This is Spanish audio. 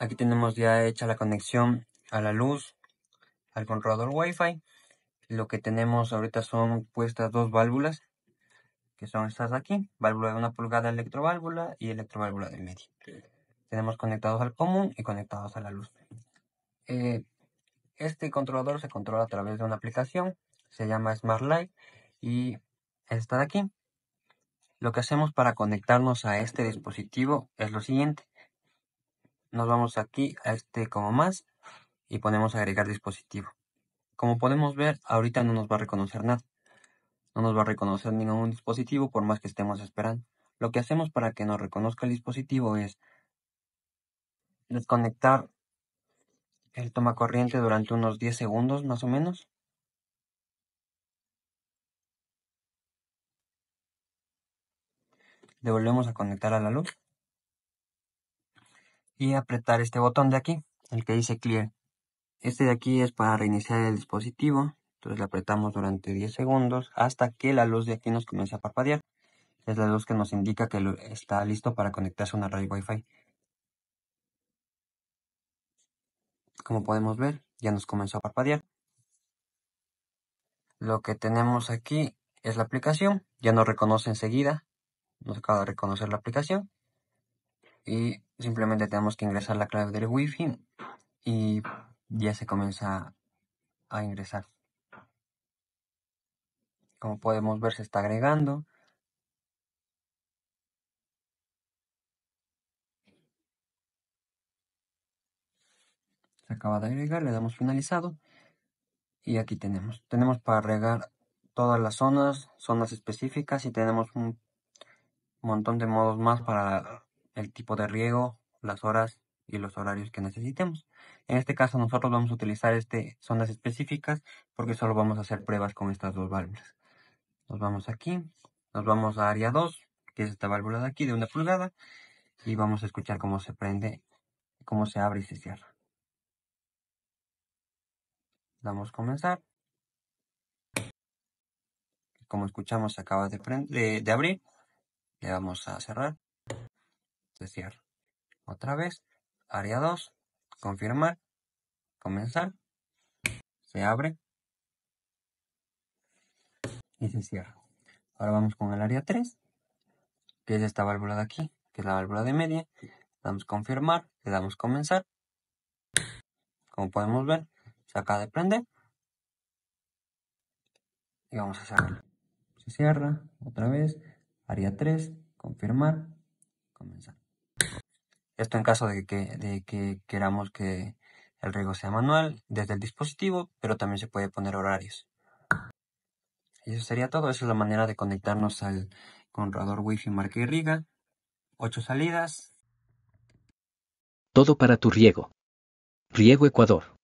Aquí tenemos ya hecha la conexión a la luz, al controlador Wi-Fi. Lo que tenemos ahorita son puestas dos válvulas, que son estas de aquí, válvula de una pulgada electroválvula y electroválvula del medio. Tenemos conectados al común y conectados a la luz. Eh, este controlador se controla a través de una aplicación, se llama Smart Light y está de aquí. Lo que hacemos para conectarnos a este dispositivo es lo siguiente nos vamos aquí a este como más y ponemos agregar dispositivo. Como podemos ver, ahorita no nos va a reconocer nada. No nos va a reconocer ningún dispositivo por más que estemos esperando. Lo que hacemos para que nos reconozca el dispositivo es desconectar el corriente durante unos 10 segundos más o menos. Devolvemos volvemos a conectar a la luz y apretar este botón de aquí, el que dice clear. Este de aquí es para reiniciar el dispositivo, entonces le apretamos durante 10 segundos hasta que la luz de aquí nos comience a parpadear. Es la luz que nos indica que está listo para conectarse a una red Wi-Fi. Como podemos ver, ya nos comenzó a parpadear. Lo que tenemos aquí es la aplicación, ya nos reconoce enseguida, nos acaba de reconocer la aplicación y Simplemente tenemos que ingresar la clave del wifi y ya se comienza a ingresar. Como podemos ver se está agregando. Se acaba de agregar, le damos finalizado. Y aquí tenemos. Tenemos para agregar todas las zonas, zonas específicas y tenemos un montón de modos más para el tipo de riego, las horas y los horarios que necesitemos. En este caso nosotros vamos a utilizar este, sondas específicas porque solo vamos a hacer pruebas con estas dos válvulas. Nos vamos aquí, nos vamos a área 2, que es esta válvula de aquí de una pulgada, y vamos a escuchar cómo se prende, cómo se abre y se cierra. Damos comenzar. Como escuchamos, se acaba de, de abrir. Le vamos a cerrar se cierra, Otra vez, área 2, confirmar, comenzar, se abre y se cierra. Ahora vamos con el área 3, que es esta válvula de aquí, que es la válvula de media. Damos confirmar, le damos comenzar. Como podemos ver, se acaba de prender. Y vamos a cerrar, Se cierra otra vez, área 3, confirmar, comenzar. Esto en caso de que, queramos que el riego sea manual desde el dispositivo, pero también se puede poner horarios. Y eso sería todo. Esa es la manera de conectarnos al conrador Wi-Fi marca y riga. Ocho salidas. Todo para tu riego. Riego Ecuador.